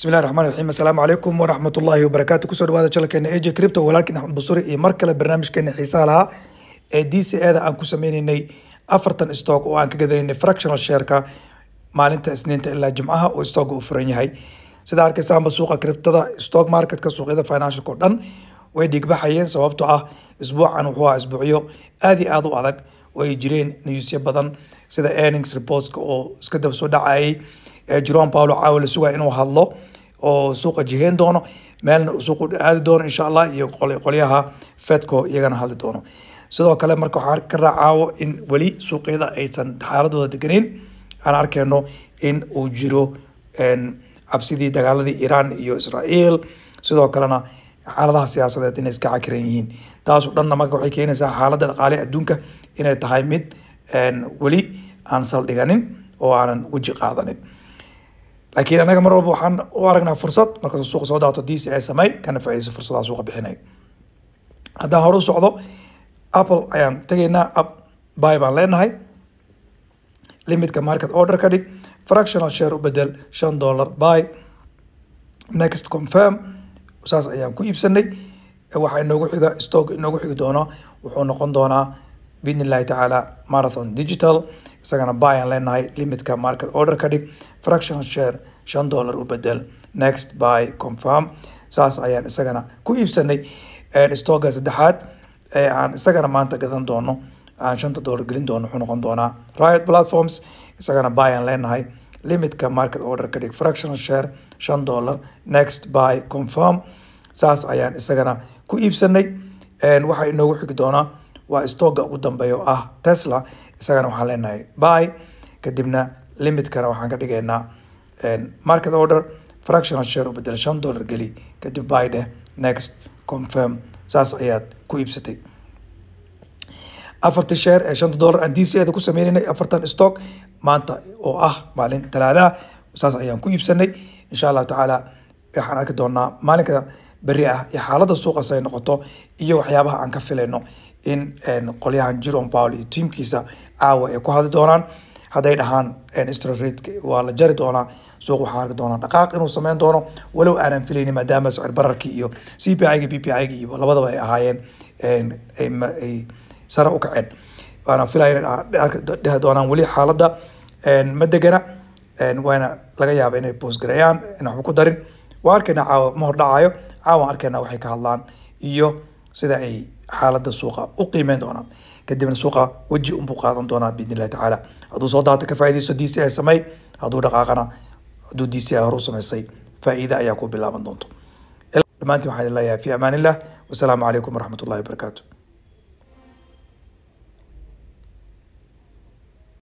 bismillahi raxmaan raxiim assalaamu calaykum waraxmatullaahi wabarakaatu kusoo dhawaada jalkeena eje cripto walaalkiin axmed basuri iyo mar kale barnaamijkeena xiisaha lahaa ee d c eda aan ku sameyneynay afartan stock oo aan ka gadanaynay fractional shareka maalinta isniinta ilaa jimcaha oo stoogga u furan yahay sida arkaysaanba suuqa criptada stock marketka suuqyada financialka o dhan way dhigbaxayeen sababto ah isbuucan wuxuu ah isbuucyo aad iyo aada u adag oo ay jireen newsyo badan sida earnings reportska oo iska daba soo dhacayay jeron paulo caawa la sugaa inuu hadlo oo suuqa jiheyn doono meelna suuqu aadi doono insha allah iyo qolyaha fedco iyagana hadli doono sidoo kale marka waxaan ka raacaawo in weli suuqyada aysan xaaladooda deganeyn aan arkeyno in uu jiro cabsidii dagaaladii iran iyo israel sidoo kalena xaaladaha siyaasadeed inay iska cakiran yihiin taaso dhanna marka waxay keenaysaa xaaladda dhaqaale adduunka inay tahay mid weli aan saldhiganin oo aanan weji qaadanin laakiin anaga mar walba waxaan u aragnaa fursad markaasuu suuqa soo daato d c a samey kana faaidayso fursadaha suuqa bixinay haddaan hore u socdo apple ayaan tegaynaa app by baan leenahay limitka market order ka dhig fractional share u bedel shan dollar by next confirm saas ayaan ku iibsanay waxaa inoogu xiga stock inoogu xigi doonaa wuxuu noqon doonaa biidni illahi tacaala marathon digital isagana byan leenahay limitka market order ka dhig fraction share shan dollar u bedel next by confirm saas ayaan isagana ku iibsanay eh, stoga saddexaad ee eh, aan isagana maanta gadan doono aan shanta dollar gelin doono wuxuu noqon doonaa riot platforms isagana byan leenahay limitka market order ka dhig fraction share shan dollar next by confirm saas ayaan isagana ku iibsanay eh, waxaa inoogu xigi doonaa waa stooga ugu dambeeya oo ah tesla isagana waxaan leenahay by kadibna limitkana waxaan ka dhigaynaa market order fractional share u bedel shan dollar geli kadib buy dheh next confirm saas ayaad ku iibsatay afartii share ee shanta dollar aan dcda ku sameynaynay afartan stock maanta oo ah maalin talaadaa saas ayaan ku iibsanay insha allahu tacaala waxaan arki doonaa maalinka beri ah iyo xaalada suuqaas ay noqoto iyo waxyaabaha aan ka filayno in qolyahan jeron powell iyo tiimkiisa caawa ay ku hadli doonaan hadday dhahaan strate waa la jari doonaa suuq waxaan arki doonaa dhaqaaq inuu sameyn doono walow aanan filayni maadaama sicir bararkii iyo c p i ga b p i ga iyo labadaba ay ahaayeen ay sare u kaceen waana filaya doonaan weli xaaladda ma degana waana laga yaaba inay boosgarayaan in waxba ku darin waa arkaynaa caawa ma hordhacayo caawan arkeena waxay ka hadlaan iyo sida ay xaaladda suuqa u qiimeyn doonaan kadibna suuqa weji unbuu qaadan doonaa biidn illahi tacaala hadduu soo daata ka faaidayso d c ay sameyd hadduu dhaqaaqana hadduu d c ay horu samaysay faa'iida ayaa ku bilaaban doonto dhammaantiin waxaan leeyahay fi amaan wasalaamu calaykum waraxmat ullahi wabarakaatu